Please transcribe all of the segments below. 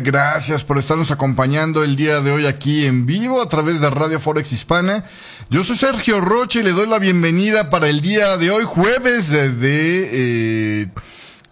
Gracias por estarnos acompañando el día de hoy aquí en vivo a través de Radio Forex Hispana. Yo soy Sergio Roche y le doy la bienvenida para el día de hoy, jueves de... eh,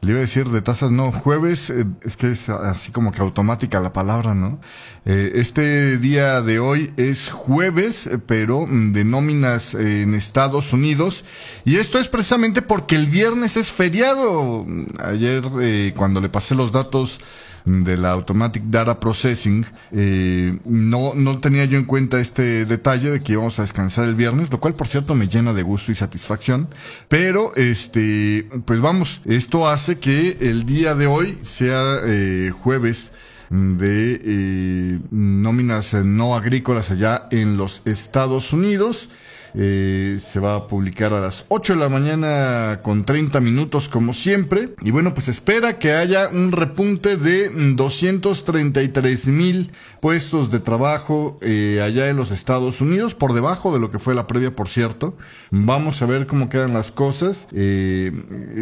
le iba a decir de tasas, no, jueves, eh, es que es así como que automática la palabra, ¿no? Eh, este día de hoy es jueves, eh, pero mm, de nóminas en Estados Unidos. Y esto es precisamente porque el viernes es feriado. Mm, ayer, cuando le pasé los datos de la Automatic Data Processing. Eh, no, no tenía yo en cuenta este detalle de que íbamos a descansar el viernes, lo cual por cierto me llena de gusto y satisfacción. Pero este, pues vamos, esto hace que el día de hoy sea eh, jueves de eh, nóminas no agrícolas allá en los Estados Unidos. Eh, se va a publicar a las 8 de la mañana con 30 minutos como siempre. Y bueno, pues espera que haya un repunte de 233 mil puestos de trabajo eh, allá en los Estados Unidos, por debajo de lo que fue la previa, por cierto. Vamos a ver cómo quedan las cosas. Eh,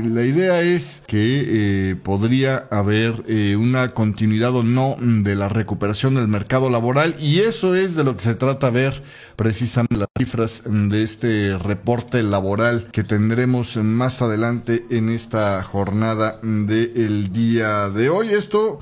la idea es que eh, podría haber una continuidad o no de la recuperación del mercado laboral y eso es de lo que se trata ver precisamente las cifras de este reporte laboral que tendremos más adelante en esta jornada del día de hoy. Esto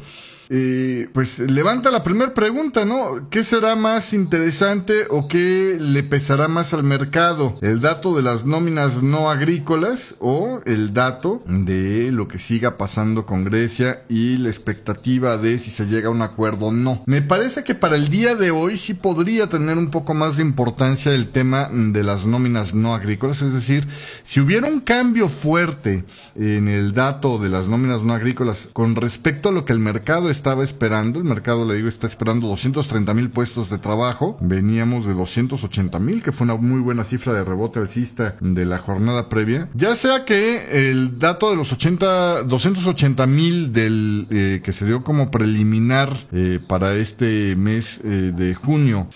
pues levanta la primera pregunta, ¿no? ¿Qué será más interesante o qué le pesará más al mercado? ¿El dato de las nóminas no agrícolas o el dato de lo que siga pasando con Grecia y la expectativa de si se llega a un acuerdo o no? Me parece que para el día de hoy sí podría tener un poco más de importancia el tema de las nóminas no agrícolas, es decir, si hubiera un cambio fuerte en el dato de las nóminas no agrícolas con respecto a lo que el mercado estaba esperando, el mercado le digo está esperando 230 mil puestos de trabajo, veníamos de 280 mil, que fue una muy buena cifra de rebote alcista de la jornada previa. Ya sea que el dato de los 80, 280 mil del eh, que se dio como preliminar eh, para este mes eh, de junio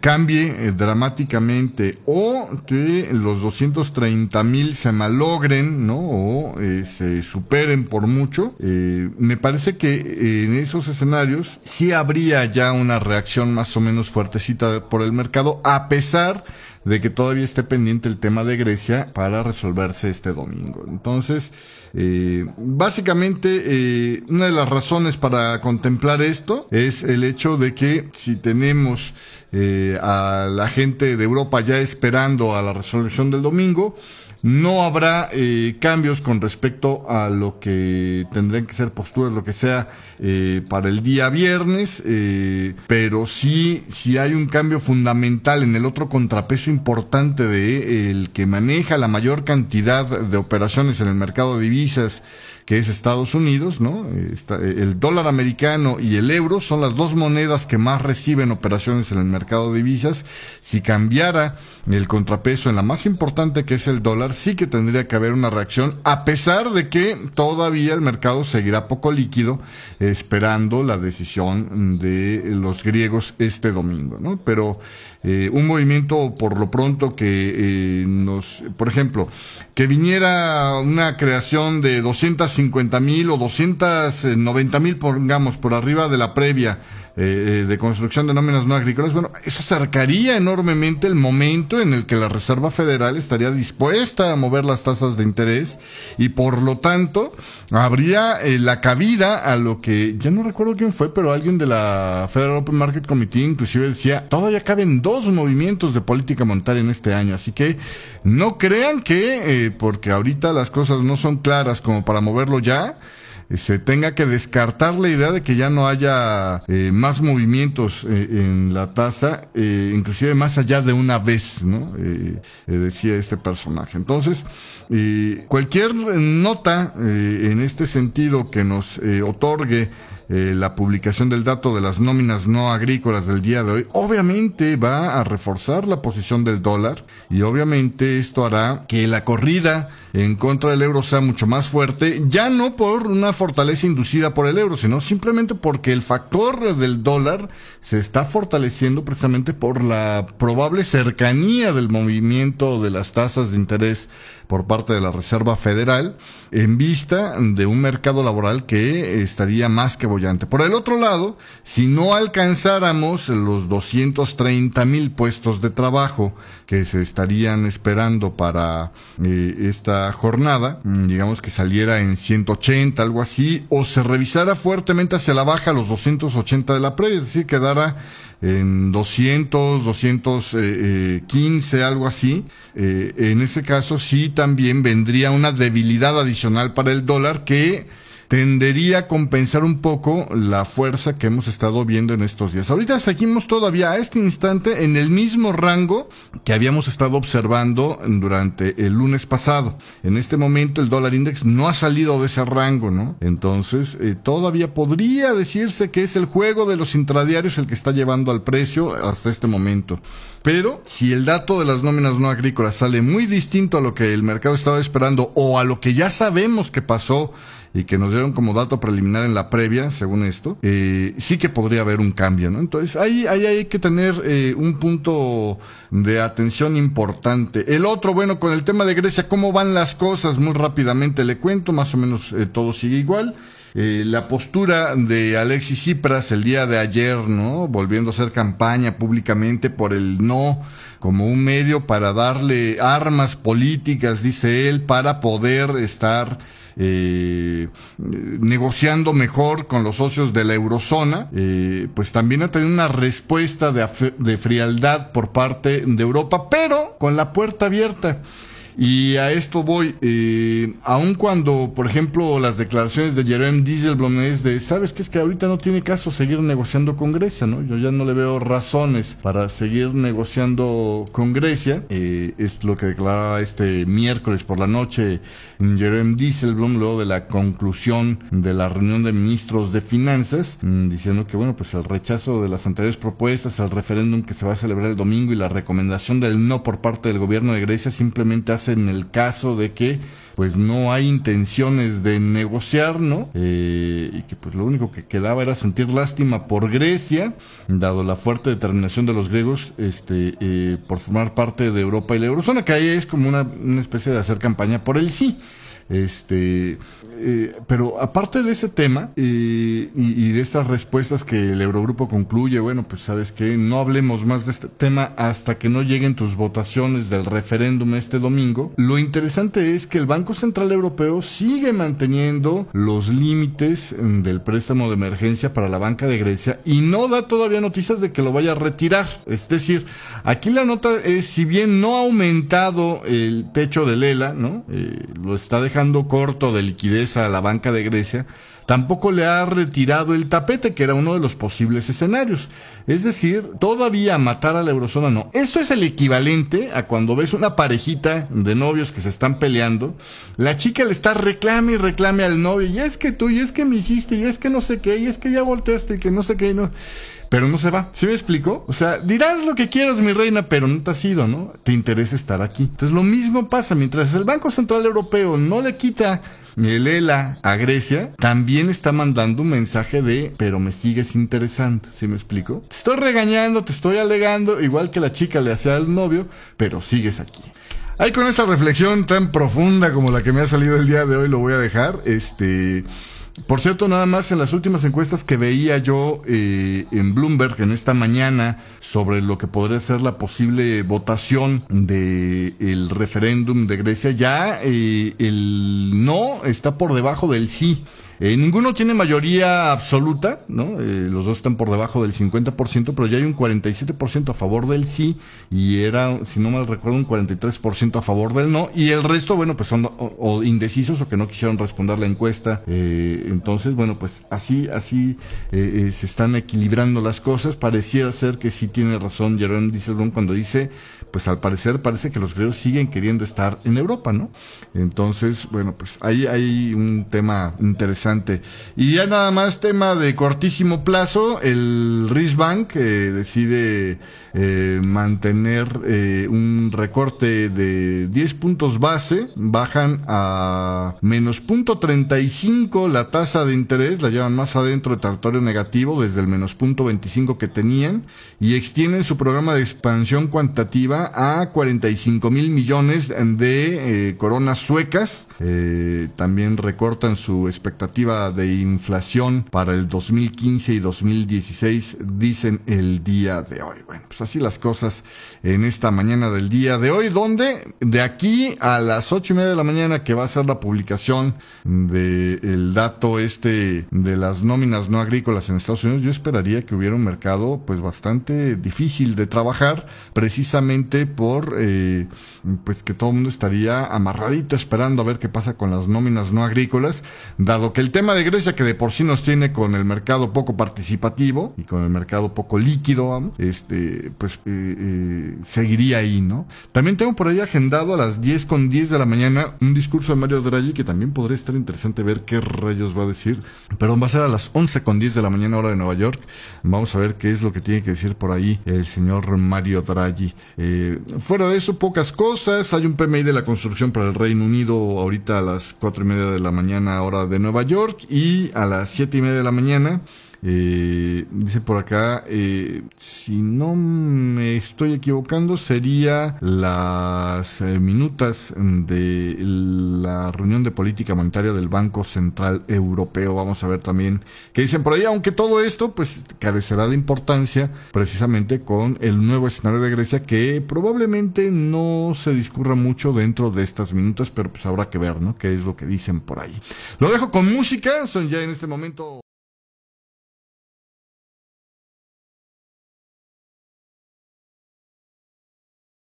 cambie dramáticamente o que los 230 mil se malogren, ¿no? O se superen por mucho, me parece que en esos escenarios sí habría ya una reacción más o menos fuertecita por el mercado, a pesar de que todavía esté pendiente el tema de Grecia para resolverse este domingo. Entonces, eh, básicamente, eh, una de las razones para contemplar esto es el hecho de que si tenemos eh, a la gente de Europa ya esperando a la resolución del domingo, no habrá eh, cambios con respecto a lo que tendrían que ser posturas, lo que sea, eh, para el día viernes, eh, pero sí, si hay un cambio fundamental en el otro contrapeso importante de eh, el que maneja la mayor cantidad de operaciones en el mercado de divisas que es Estados Unidos, ¿no? el dólar americano y el euro son las dos monedas que más reciben operaciones en el mercado de divisas. Si cambiara el contrapeso en la más importante que es el dólar, sí que tendría que haber una reacción, a pesar de que todavía el mercado seguirá poco líquido, esperando la decisión de los griegos este domingo, ¿no? Pero eh, un movimiento por lo pronto que eh, nos, por ejemplo, que viniera una creación de cincuenta mil o eh, noventa mil, pongamos, por arriba de la previa eh, de construcción de nóminas no agrícolas, bueno, eso acercaría enormemente el momento en el que la Reserva Federal estaría dispuesta a mover las tasas de interés y por lo tanto habría eh, la cabida a lo que, ya no recuerdo quién fue, pero alguien de la Federal Open Market Committee inclusive decía, todavía caben dos movimientos de política monetaria en este año, así que no crean que, eh, porque ahorita las cosas no son claras como para moverlo ya, eh, se tenga que descartar la idea de que ya no haya eh, más movimientos eh, en la tasa, inclusive más allá de una vez, ¿no? decía este personaje. Entonces, cualquier nota en este sentido que nos otorgue la publicación del dato de las nóminas no agrícolas del día de hoy, obviamente va a reforzar la posición del dólar y obviamente esto hará que la corrida en contra del euro sea mucho más fuerte, ya no por una forma fortaleza inducida por el euro, sino simplemente porque el factor del dólar se está fortaleciendo precisamente por la probable cercanía del movimiento de las tasas de interés por parte de la Reserva Federal en vista de un mercado laboral que estaría más que bollante. Por el otro lado, si no alcanzáramos los 230 mil puestos de trabajo que se estarían esperando para eh, esta jornada, mm, digamos que saliera en 180, algo así, o se revisara fuertemente hacia la baja los 280 de la previa, es decir, quedara en 200, 215, eh, eh, algo así. Eh, en ese caso sí también vendría una debilidad adicional para el dólar que tendería a compensar un poco la fuerza que hemos estado viendo en estos días. Ahorita seguimos todavía a este instante en el mismo rango que habíamos estado observando durante el lunes pasado. En este momento el dólar index no ha salido de ese rango, ¿no? Entonces eh, todavía podría decirse que es el juego de los intradiarios el que está llevando al precio hasta este momento. Pero si el dato de las nóminas no agrícolas sale muy distinto a lo que el mercado estaba esperando o a lo que ya sabemos que pasó y que nos dieron como dato preliminar en la previa, según esto, eh, sí que podría haber un cambio, ¿no? Entonces ahí, ahí hay que tener eh, un punto de atención importante. El otro, bueno, con el tema de Grecia, ¿cómo van las cosas? Muy rápidamente le cuento, más o menos eh, todo sigue igual. Eh, la postura de Alexis Tsipras el día de ayer, ¿no? Volviendo a hacer campaña públicamente por el no como un medio para darle armas políticas, dice él, para poder estar eh, negociando mejor con los socios de la eurozona, eh, pues también ha tenido una respuesta de frialdad por parte de Europa, pero con la puerta abierta. Y a esto voy, eh, aun cuando, por ejemplo, las declaraciones de Jerem Dieselblom es de, ¿sabes qué? Es que ahorita no tiene caso seguir negociando con Grecia, ¿no? Yo ya no le veo razones para seguir negociando con Grecia. Eh, es lo que declaraba este miércoles por la noche Jerem Dieselblom luego de la conclusión de la reunión de ministros de finanzas, mm, diciendo que, bueno, pues el rechazo de las anteriores propuestas, el referéndum que se va a celebrar el domingo y la recomendación del no por parte del gobierno de Grecia simplemente hace en el caso de que pues no hay intenciones de negociar, ¿no? Eh, y que pues lo único que quedaba era sentir lástima por Grecia, dado la fuerte determinación de los griegos este, eh, por formar parte de Europa y la eurozona, que ahí es como una, una especie de hacer campaña por el sí. Este, eh, pero aparte de ese tema eh, y, de estas respuestas que el Eurogrupo concluye, bueno, pues sabes que no hablemos más de este tema hasta que no lleguen tus votaciones del referéndum este domingo, lo interesante es que el Banco Central Europeo sigue manteniendo los límites mm, del préstamo de emergencia para la banca de Grecia y no da todavía noticias de que lo vaya a retirar. Es decir, aquí la nota es, si bien no ha aumentado el techo de ELA, ¿no? Eh, lo está dejando dejando corto de liquidez a la banca de Grecia, Tampoco le ha retirado el tapete, que era uno de los posibles escenarios. Es decir, todavía matar a la eurozona no. Esto es el equivalente a cuando ves una parejita de novios que se están peleando, la chica le está reclame y reclame al novio, y es que tú, y es que me hiciste, y es que no sé qué, y es que ya volteaste, y que no sé qué, no pero no se va. ¿Sí me explico? O sea, dirás lo que quieras, mi reina, pero no te has ido, ¿no? Te interesa estar aquí. Entonces lo mismo pasa, mientras el Banco Central Europeo no le quita Lela a Grecia también está mandando un mensaje de, pero me sigues interesando, ¿sí me explico? Te estoy regañando, te estoy alegando, igual que la chica le hacía al novio, pero sigues aquí. Ahí con esa reflexión tan profunda como la que me ha salido el día de hoy lo voy a dejar, este... Por cierto, nada más en las últimas encuestas que veía yo eh, en Bloomberg en esta mañana sobre lo que podría ser la posible votación del referéndum de Grecia, ya eh, el no está por debajo del sí. Eh, ninguno tiene mayoría absoluta, ¿no? Eh, los dos están por debajo del 50%, pero ya hay un 47% a favor del sí y era, si no mal recuerdo, un 43% a favor del no. Y el resto, bueno, pues son o, indecisos o que no quisieron responder la encuesta. Eh, entonces, bueno, pues así, así se están equilibrando las cosas. Pareciera ser que sí tiene razón Jerome Dieselblum cuando dice, pues al parecer parece que los griegos siguen queriendo estar en Europa, ¿no? Entonces, bueno, pues ahí hay un tema interesante y ya nada más tema de cortísimo plazo, el Riksbank eh, decide eh, mantener eh, un recorte de 10 puntos base, bajan a menos 0.35 la tasa de interés, la llevan más adentro de territorio negativo desde el menos 0.25 que tenían y extienden su programa de expansión cuantitativa a 45 mil millones de coronas suecas. también recortan su expectativa de inflación para el 2015 y 2016, dicen el día de hoy. Bueno, pues así las cosas en esta mañana del día de hoy, donde de aquí a las ocho y media de la mañana que va a ser la publicación De el dato este de las nóminas no agrícolas en Estados Unidos, yo esperaría que hubiera un mercado pues bastante difícil de trabajar, precisamente por eh, pues que todo el mundo estaría amarradito esperando a ver qué pasa con las nóminas no agrícolas, dado que el tema de Grecia, que de por sí nos tiene con el mercado poco participativo y con el mercado poco líquido, este, pues eh, eh, seguiría ahí, ¿no? También tengo por ahí agendado a las 10 con 10 de la mañana un discurso de Mario Draghi que también podría estar interesante ver qué rayos va a decir. Pero va a ser a las 11 con 10 de la mañana hora de Nueva York. Vamos a ver qué es lo que tiene que decir por ahí el señor Mario Draghi. Eh, fuera de eso, pocas cosas. Hay un PMI de la construcción para el Reino Unido ahorita a las cuatro y media de la mañana hora de Nueva York. York y a las siete y media de la mañana eh, dice por acá, eh, si no me estoy equivocando, sería las eh, minutas de la reunión de política monetaria del Banco Central Europeo. Vamos a ver también qué dicen por ahí, aunque todo esto pues carecerá de importancia precisamente con el nuevo escenario de Grecia que probablemente no se discurra mucho dentro de estas minutas, pero pues habrá que ver, ¿no? ¿Qué es lo que dicen por ahí? Lo dejo con música, son ya en este momento...